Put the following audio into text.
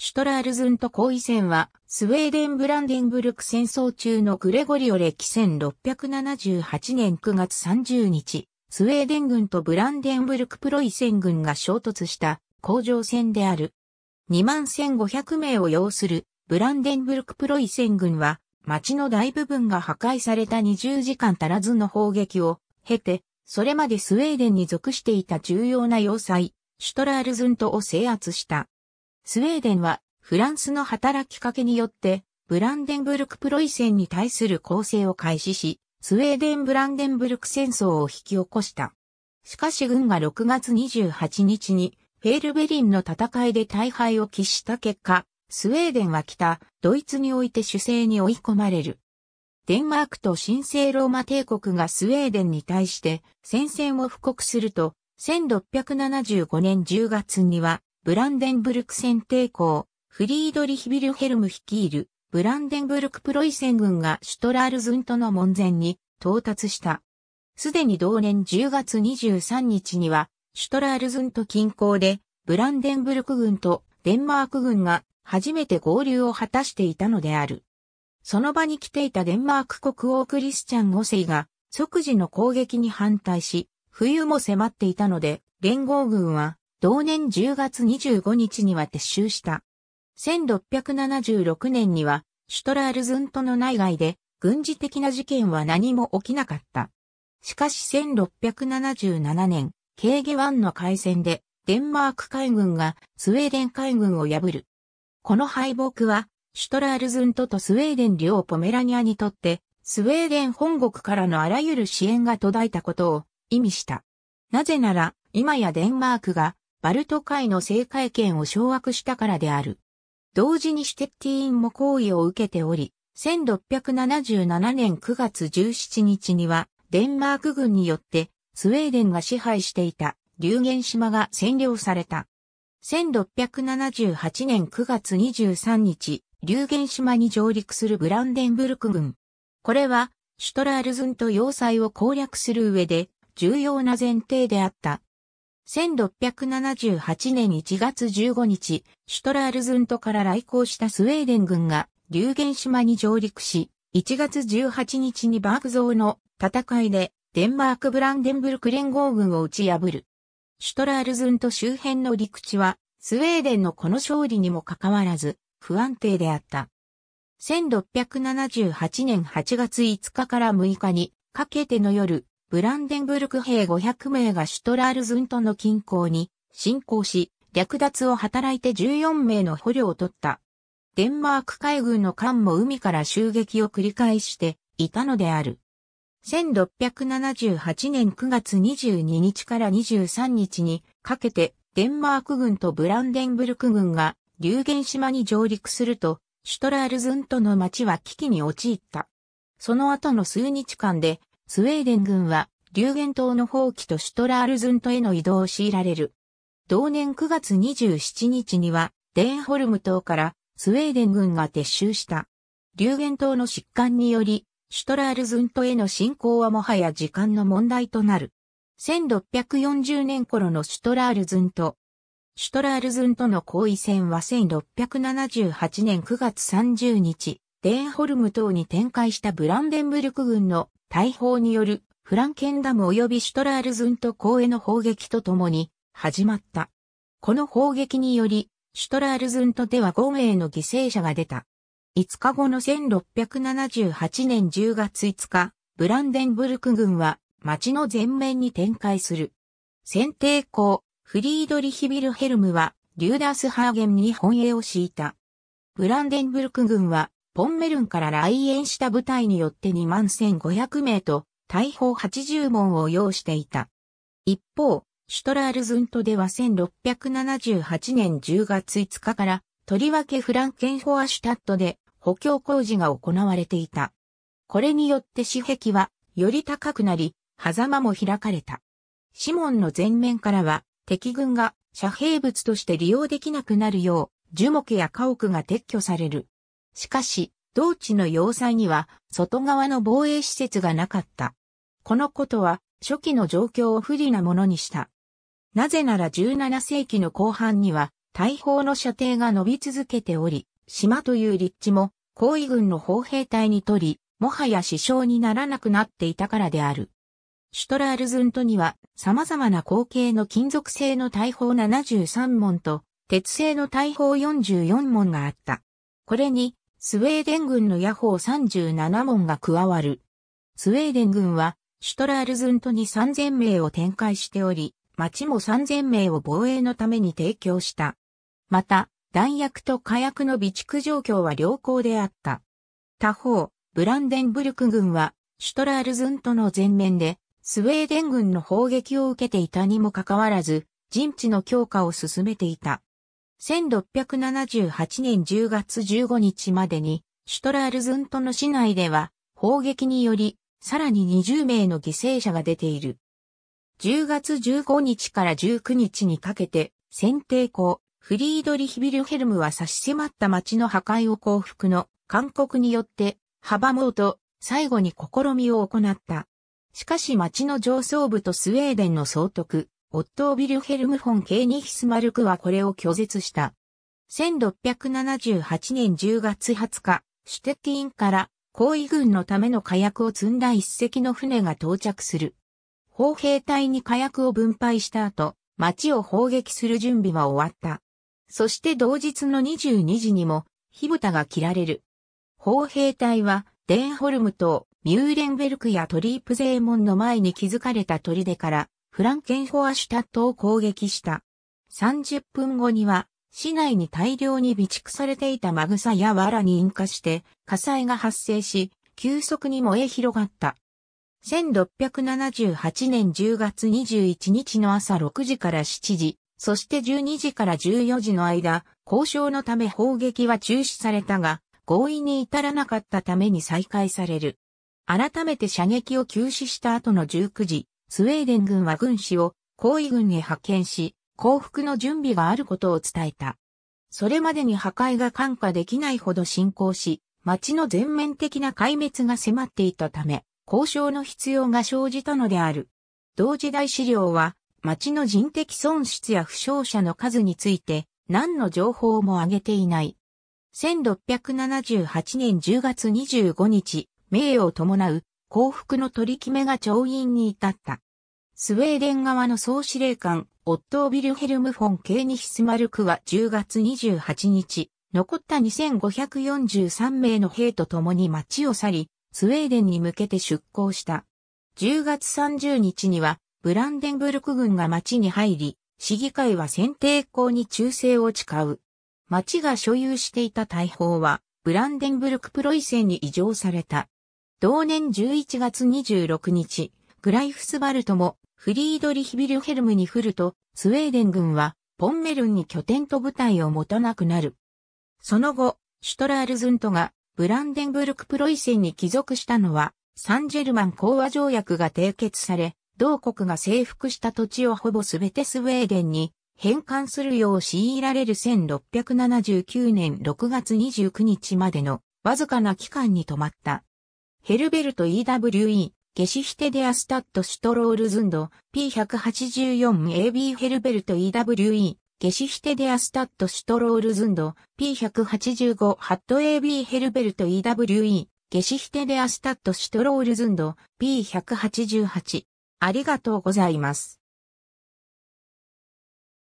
シュトラールズント行位戦は、スウェーデンブランデンブルク戦争中のグレゴリオ歴1678年9月30日、スウェーデン軍とブランデンブルクプロイセン軍が衝突した工場戦である。2万1500名を要するブランデンブルクプロイセン軍は、町の大部分が破壊された20時間足らずの砲撃を経て、それまでスウェーデンに属していた重要な要塞、シュトラールズントを制圧した。スウェーデンはフランスの働きかけによってブランデンブルクプロイセンに対する攻勢を開始し、スウェーデン・ブランデンブルク戦争を引き起こした。しかし軍が6月28日にフェールベリンの戦いで大敗を喫した結果、スウェーデンは北、ドイツにおいて主勢に追い込まれる。デンマークと神聖ローマ帝国がスウェーデンに対して戦線を布告すると、1675年10月にはブランデンブルク戦抵抗、フリードリヒ・ビルヘルム率いる、ブランデンブルクプロイセン軍がシュトラールズントの門前に到達した。すでに同年10月23日には、シュトラールズント近郊で、ブランデンブルク軍とデンマーク軍が初めて合流を果たしていたのである。その場に来ていたデンマーク国王クリスチャン・五セイが即時の攻撃に反対し、冬も迫っていたので、連合軍は同年10月25日には撤収した。1676年には、シュトラールズントの内外で、軍事的な事件は何も起きなかった。しかし1677年、ケーゲ湾の海戦で、デンマーク海軍がスウェーデン海軍を破る。この敗北は、シュトラールズントとスウェーデン領ポメラニアにとって、スウェーデン本国からのあらゆる支援が途絶えたことを意味した。なぜなら、今やデンマークがバルト海の政界権を掌握したからである。同時にシュテッティーンも行為を受けており、1677年9月17日には、デンマーク軍によって、スウェーデンが支配していた、流言島が占領された。1678年9月23日、流言島に上陸するブランデンブルク軍。これは、シュトラールズンと要塞を攻略する上で、重要な前提であった1678年1月15日、シュトラールズントから来航したスウェーデン軍が、流言島に上陸し、1月18日にバークゾーの戦いで、デンマーク・ブランデンブルク連合軍を打ち破る。シュトラールズント周辺の陸地は、スウェーデンのこの勝利にもかかわらず、不安定であった。1678年8月5日から6日にかけての夜、ブランデンブルク兵500名がシュトラールズントの近郊に侵攻し、略奪を働いて14名の捕虜を取った。デンマーク海軍の艦も海から襲撃を繰り返していたのである。1678年9月22日から23日にかけてデンマーク軍とブランデンブルク軍が流言島に上陸すると、シュトラールズントの町は危機に陥った。その後の数日間でスウェーデン軍は、流言島の放棄とシュトラールズントへの移動を強いられる。同年9月27日には、デーンホルム島からスウェーデン軍が撤収した。流言島の疾患により、シュトラールズントへの侵攻はもはや時間の問題となる。1640年頃のシュトラールズント。シュトラールズントの後為戦は1678年9月30日、デーンホルム島に展開したブランデンブルク軍の大砲によるフランケンダム及びシュトラールズント港への砲撃とともに始まった。この砲撃により、シュトラールズントでは5名の犠牲者が出た。5日後の1678年10月5日、ブランデンブルク軍は町の全面に展開する。先帝校、フリードリヒビルヘルムは、リューダースハーゲンに本営を敷いた。ブランデンブルク軍は、ポンメルンから来園した部隊によって2万1500名と、大砲80門を要していた。一方、シュトラールズントでは1678年10月5日から、とりわけフランケンホアシュタットで補強工事が行われていた。これによって紙壁はより高くなり、狭間も開かれた。シモンの前面からは敵軍が遮蔽物として利用できなくなるよう樹木や家屋が撤去される。しかし、同地の要塞には外側の防衛施設がなかった。このことは初期の状況を不利なものにした。なぜなら17世紀の後半には大砲の射程が伸び続けており、島という立地も高位軍の砲兵隊にとり、もはや支障にならなくなっていたからである。シュトラールズントには様々な後継の金属製の大砲73門と鉄製の大砲44門があった。これにスウェーデン軍の野砲37門が加わる。スウェーデン軍は、シュトラールズントに3000名を展開しており、町も3000名を防衛のために提供した。また、弾薬と火薬の備蓄状況は良好であった。他方、ブランデンブルク軍は、シュトラールズントの前面で、スウェーデン軍の砲撃を受けていたにもかかわらず、陣地の強化を進めていた。1678年10月15日までに、シュトラールズントの市内では、砲撃により、さらに20名の犠牲者が出ている。10月15日から19日にかけて、選定校、フリードリヒビルヘルムは差し迫った町の破壊を降伏の勧告によって阻もうと最後に試みを行った。しかし町の上層部とスウェーデンの総督、オットー・ビルヘルム・フォン・ケーニヒスマルクはこれを拒絶した。1678年10月20日、シュテッティンから行為軍のための火薬を積んだ一隻の船が到着する。砲兵隊に火薬を分配した後、町を砲撃する準備は終わった。そして同日の22時にも、火蓋が切られる。砲兵隊は、デーンホルムとミューレンベルクやトリープゼーモンの前に築かれた砦から、フランケンホアシュタットを攻撃した。30分後には、市内に大量に備蓄されていたマグサや藁に引火して、火災が発生し、急速に燃え広がった。1678年10月21日の朝6時から7時、そして12時から14時の間、交渉のため砲撃は中止されたが、合意に至らなかったために再開される。改めて射撃を休止した後の19時、スウェーデン軍は軍師を後位軍へ派遣し、降伏の準備があることを伝えた。それまでに破壊が感化できないほど進行し、町の全面的な壊滅が迫っていたため、交渉の必要が生じたのである。同時代資料は、町の人的損失や負傷者の数について、何の情報も挙げていない。1678年10月25日、名誉を伴う降伏の取り決めが調印に至った。スウェーデン側の総司令官、オットー・ビルヘルム・フォン・ケーニヒスマルクは10月28日、残った2543名の兵と共に町を去り、スウェーデンに向けて出港した。10月30日には、ブランデンブルク軍が町に入り、市議会は選定校に忠誠を誓う。町が所有していた大砲は、ブランデンブルクプロイセンに移譲された。同年11月26日、グライフスバルトもフリードリヒビルヘルムに降ると、スウェーデン軍はポンメルンに拠点と部隊を持たなくなる。その後、シュトラールズントがブランデンブルクプロイセンに帰属したのは、サンジェルマン講和条約が締結され、同国が征服した土地をほぼすべてスウェーデンに返還するよう強いられる1679年6月29日までのわずかな期間に止まった。ヘルベルト EWE、ゲシヒテデアスタッドシュトロールズンド、P184AB ヘルベルト EWE、ゲシヒテデアスタッドシュトロールズンド、P185 ハット AB ヘルベルト EWE、ゲシヒテデアスタッドシュトロールズンド、P188。ありがとうございます。